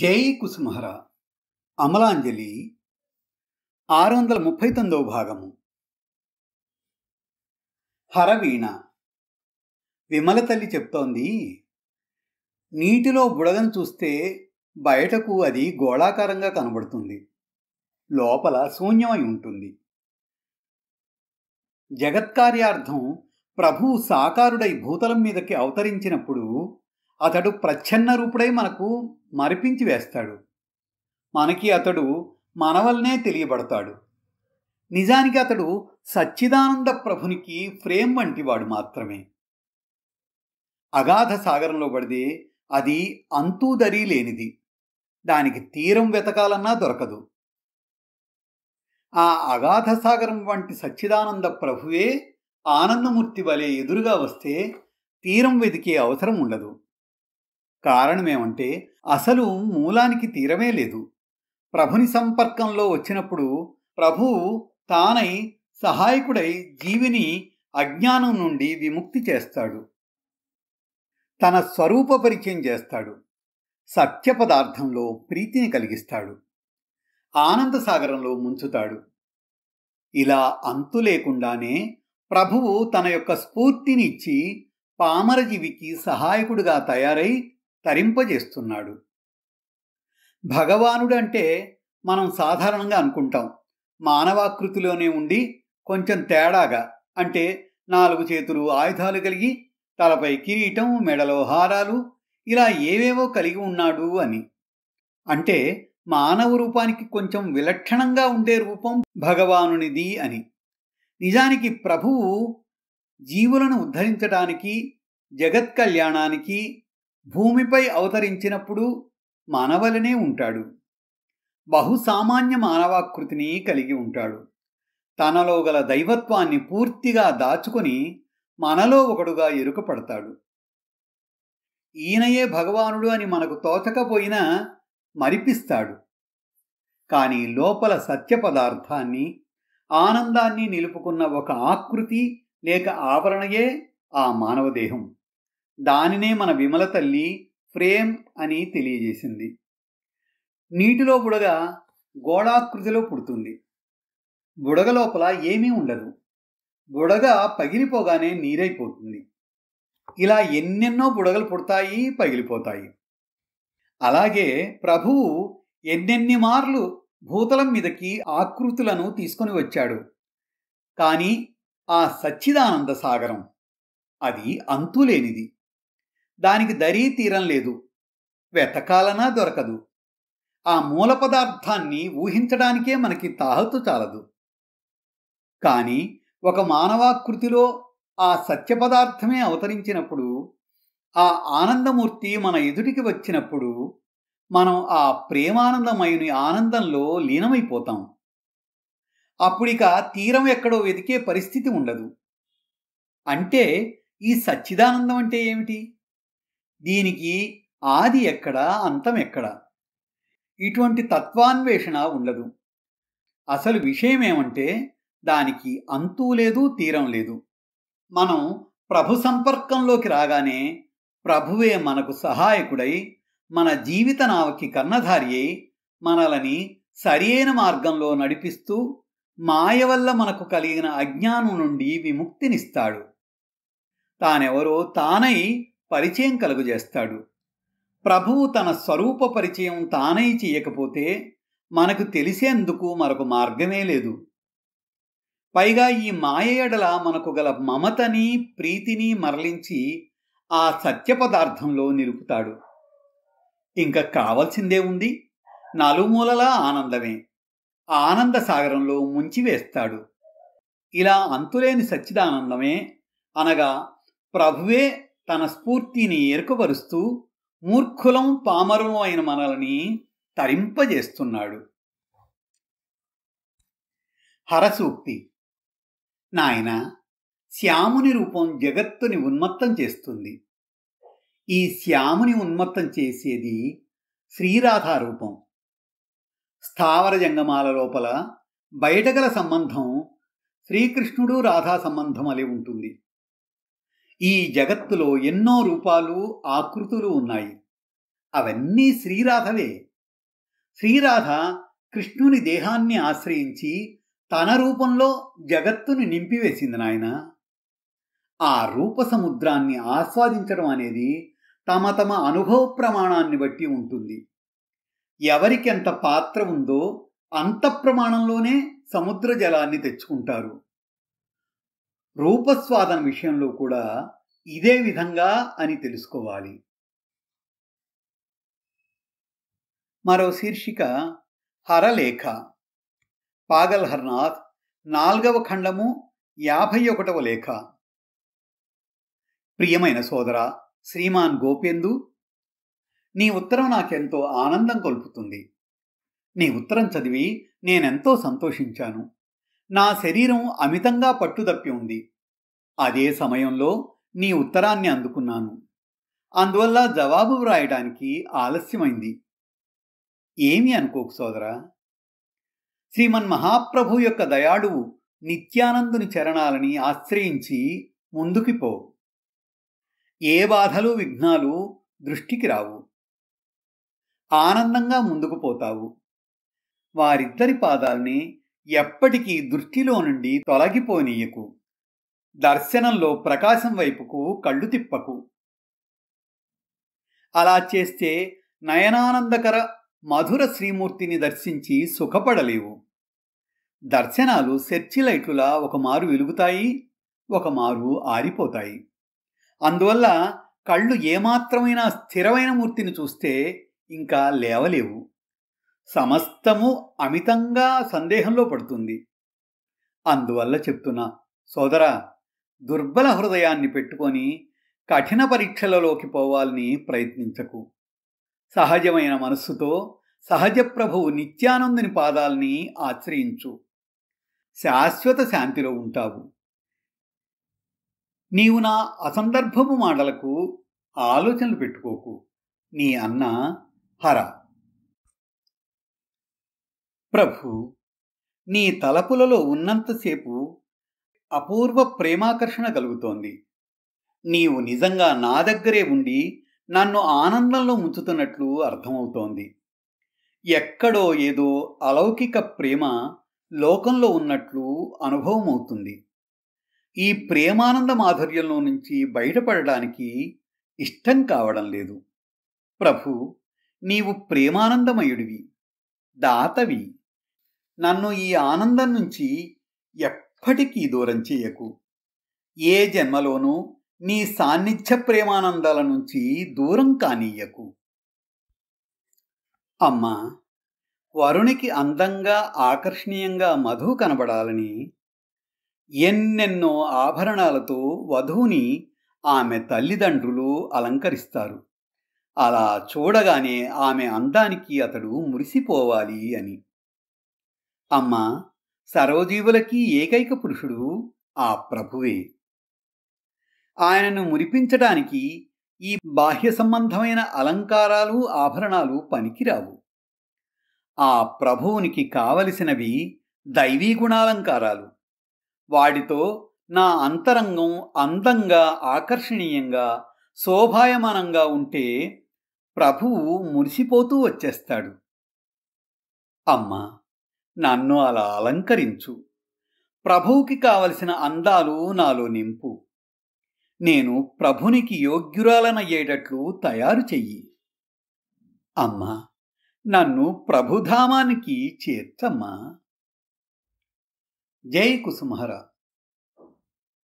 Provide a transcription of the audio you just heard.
జై కుసుమహర అమలాంజలి ఆరు వందల ముప్పై తొమ్మిదవ భాగము హరవీణ విమల తల్లి చెప్తోంది నీటిలో బుడగను చూస్తే బయటకు అది గోళాకారంగా కనబడుతుంది లోపల శూన్యమై ఉంటుంది జగత్కార్యార్థం ప్రభువు సాకారుడై భూతలం మీదకి అవతరించినప్పుడు అతడు ప్రచ్ఛన్న రూపుడై మనకు మరిపించి వేస్తాడు మనకి అతడు మనవల్నే తెలియబడతాడు నిజానికి అతడు సచ్చిదానంద ప్రభునికి ఫ్రేమ్ వంటివాడు మాత్రమే అగాధ సాగరంలో పడితే అది అంతూదరీ లేనిది దానికి తీరం వెతకాలన్నా దొరకదు ఆ అగాధ సాగరం వంటి సచ్చిదానంద ప్రభువే ఆనందమూర్తి వలె ఎదురుగా వస్తే తీరం వెతికే అవసరం ఉండదు కారణమేమంటే అసలు మూలానికి తీరమే లేదు ప్రభుని సంపర్కంలో వచ్చినప్పుడు ప్రభువు తానై సహాయకుడై జీవిని అజ్ఞానం నుండి విముక్తి చేస్తాడు తన స్వరూప పరిచయం చేస్తాడు సత్య పదార్థంలో ప్రీతిని కలిగిస్తాడు ఆనంద సాగరంలో ముంచుతాడు ఇలా అంతు లేకుండానే ప్రభువు తన యొక్క స్ఫూర్తినిచ్చి పామరజీవికి సహాయకుడిగా తయారై తరింపజేస్తున్నాడు భగవానుడంటే మనం సాధారణంగా అనుకుంటాం మానవాకృతిలోనే ఉండి కొంచెం తేడాగా అంటే నాలుగు చేతులు ఆయుధాలు కలిగి తలపై కిరీటం మెడలో హారాలు ఇలా ఏవేవో కలిగి ఉన్నాడు అని అంటే మానవ రూపానికి కొంచెం విలక్షణంగా ఉండే రూపం భగవానునిది అని నిజానికి ప్రభువు జీవులను ఉద్ధరించడానికి జగత్ కళ్యాణానికి భూమిపై అవతరించినప్పుడు మానవలనే ఉంటాడు బహుసామాన్య మానవాకృతిని కలిగి ఉంటాడు తనలో గల దైవత్వాన్ని పూర్తిగా దాచుకొని మనలో ఒకడుగా ఎరుకపడతాడు ఈయనయే భగవానుడు అని మనకు తోచకపోయినా మరిపిస్తాడు కానీ లోపల సత్య పదార్థాన్ని ఆనందాన్ని నిలుపుకున్న ఒక ఆకృతి లేక ఆవరణయే ఆ మానవదేహం దానినే మన విమల తల్లి ఫ్రేమ్ అని తెలియజేసింది నీటిలో బుడగ గోళాకృతిలో పుడుతుంది బుడగ లోపల ఏమీ ఉండదు బుడగ పగిలిపోగానే నీరైపోతుంది ఇలా ఎన్నెన్నో బుడగలు పుడతాయి పగిలిపోతాయి అలాగే ప్రభువు ఎన్నెన్ని మార్లు భూతలం మీదకి ఆకృతులను తీసుకొని వచ్చాడు కానీ ఆ సచ్చిదానంద సాగరం అది అంతులేనిది దానికి దరీ తీరం లేదు వెతకాలనా దొరకదు ఆ మూల పదార్థాన్ని ఊహించడానికే మనకి తాహతు చాలదు కానీ ఒక మానవాకృతిలో ఆ సత్య పదార్థమే అవతరించినప్పుడు ఆ ఆనందమూర్తి మన ఎదుటికి వచ్చినప్పుడు మనం ఆ ప్రేమానందమైన ఆనందంలో లీనమైపోతాం అప్పుడిక తీరం ఎక్కడో వెతికే పరిస్థితి ఉండదు అంటే ఈ సచ్చిదానందం అంటే ఏమిటి దీనికి ఆది ఎక్కడ అంతం ఎక్కడ ఇటువంటి తత్వాన్వేషణ ఉండదు అసలు విషయం ఏమంటే దానికి అంతూ లేదు తీరం లేదు మనం ప్రభు సంపర్కంలోకి రాగానే ప్రభువే మనకు సహాయకుడై మన జీవిత నావకి కన్నధారి అయి మనలని సరియైన మార్గంలో నడిపిస్తూ మాయ వల్ల మనకు కలిగిన అజ్ఞానం నుండి విముక్తినిస్తాడు తానెవరో తానై పరిచయం కలుగజేస్తాడు ప్రభువు తన స్వరూప పరిచయం తానై చేయకపోతే మనకు తెలిసేందుకు మరొక మార్గమే లేదు పైగా ఈ మాయయడల మనకు గల మమతని ప్రీతిని మరలించి ఆ సత్య పదార్థంలో నిలుపుతాడు ఇంకా కావలసిందే ఉంది నలుమూలలా ఆనందమే ఆనంద సాగరంలో ముంచివేస్తాడు ఇలా అంతులేని సచ్చిదానందమే అనగా ప్రభువే తన స్ఫూర్తిని ఎరుకపరుస్తూ మూర్ఖులం పామరం అయిన మనల్ని తరింపజేస్తున్నాడు హరసూక్తి నాయన శ్యాముని రూపం జగత్తుని ఉన్మత్తం చేస్తుంది ఈ శ్యాముని ఉన్మత్తం చేసేది శ్రీరాధారూపం రూపం స్థావర జంగమాల లోపల బయటగల సంబంధం శ్రీకృష్ణుడు రాధా సంబంధం అలి ఉంటుంది ఈ జగత్తులో ఎన్నో రూపాలు ఆకృతులు ఉన్నాయి అవన్నీ శ్రీరాధవే శ్రీరాధ కృష్ణుని దేహాన్ని ఆశ్రయించి తన రూపంలో జగత్తును నింపివేసింది నాయన ఆ రూప సముద్రాన్ని ఆస్వాదించడం అనేది తమ తమ అనుభవ ప్రమాణాన్ని బట్టి ఉంటుంది ఎవరికెంత పాత్ర ఉందో అంత ప్రమాణంలోనే సముద్ర జలాన్ని తెచ్చుకుంటారు రూపస్వాదన విషయంలో కూడా ఇదే విధంగా అని తెలుసుకోవాలి మరో శీర్షిక హరలేఖ పాగల్ హర్నాథ్ నాల్గవ ఖండము యాభై ఒకటవ లేఖ ప్రియమైన సోదర శ్రీమాన్ గోపేందు నీ ఉత్తరం నాకెంతో ఆనందం కలుపుతుంది నీ ఉత్తరం చదివి నేనెంతో సంతోషించాను నా శరీరం అమితంగా పట్టుదప్పి ఉంది అదే సమయంలో నీ ఉత్తరాన్ని అందుకున్నాను అందువల్ల జవాబు వ్రాయడానికి ఆలస్యమైంది ఏమి అనుకోకు సోదరా శ్రీమన్ మహాప్రభు యొక్క దయాడువు నిత్యానందుని చరణాలని ఆశ్రయించి ముందుకి పో ఏ బాధలు విఘ్నాలు దృష్టికి రావు ఆనందంగా ముందుకు పోతావు వారిద్దరి పాదాల్ని ఎప్పటికీ దృష్టిలో నుండి తొలగిపోనీయకు దర్శనంలో ప్రకాశం వైపుకు కళ్ళు తిప్పకు అలా చేస్తే నయనానందకర మధుర శ్రీమూర్తిని దర్శించి సుఖపడలేవు దర్శనాలు సెర్చిలైట్లులా ఒక మారు వెలుగుతాయి ఒక మారు ఆరిపోతాయి అందువల్ల కళ్ళు ఏమాత్రమైన స్థిరమైన మూర్తిని చూస్తే ఇంకా లేవలేవు సమస్తము అమితంగా సందేహంలో పడుతుంది అందువల్ల చెప్తున్నా సోదరా దుర్బల హృదయాన్ని పెట్టుకొని కఠిన పరీక్షలలోకి పోవాలని ప్రయత్నించకు సహజమైన మనస్సుతో సహజ ప్రభువు నిత్యానందుని పాదాల్ని ఆశ్రయించు శాశ్వత శాంతిలో ఉంటావు నీవు నా అసందర్భపు మాటలకు ఆలోచనలు పెట్టుకోకు నీ అన్న హర ప్రభు నీ తలపులలో ఉన్నంతసేపు అపూర్వ ప్రేమాకర్షణ కలుగుతోంది నీవు నిజంగా నా దగ్గరే ఉండి నన్ను ఆనందంలో ముంచుతున్నట్లు అర్థమవుతోంది ఎక్కడో ఏదో అలౌకిక ప్రేమ లోకంలో ఉన్నట్లు అనుభవం అవుతుంది ఈ ప్రేమానంద మాధుర్యంలో నుంచి బయటపడడానికి ఇష్టం కావడం లేదు ప్రభు నీవు ప్రేమానందమయుడివి దాతవి నన్ను ఈ ఆనందం నుంచి ఎప్పటికీ దూరం చేయకు ఏ జన్మలోనూ నీ సాన్నిధ్య ప్రేమానందాల నుంచి దూరం కానీయకు అమ్మా వరుణికి అందంగా ఆకర్షణీయంగా మధు కనబడాలని ఎన్నెన్నో ఆభరణాలతో వధువుని ఆమె తల్లిదండ్రులు అలంకరిస్తారు అలా చూడగానే ఆమె అందానికి అతడు మురిసిపోవాలి అని అమ్మా సర్వజీవులకి ఏకైక పురుషుడు ఆ ప్రభువే ఆయనను మురిపించటానికి ఈ బాహ్య సంబంధమైన అలంకారాలు ఆభరణాలు పనికిరావు ఆ ప్రభువునికి కావలసినవి దైవీ గుణాలంకారాలు వాటితో నా అంతరంగం అందంగా ఆకర్షణీయంగా శోభాయమానంగా ఉంటే ప్రభువు మురిసిపోతూ వచ్చేస్తాడు అమ్మా నన్ను అలా అలంకరించు ప్రభువుకి కావలసిన అందాలు నాలో నింపు నేను ప్రభునికి యోగ్యురాలనయ్యేటట్లు తయారు చెయ్యి అమ్మా నన్ను ప్రభుధామానికి చేర్చమ్మా జై కుసుమహరా